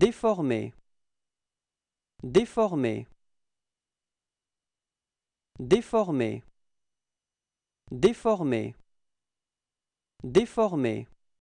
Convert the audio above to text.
Déformer. Déformer. Déformer. Déformer. Déformer.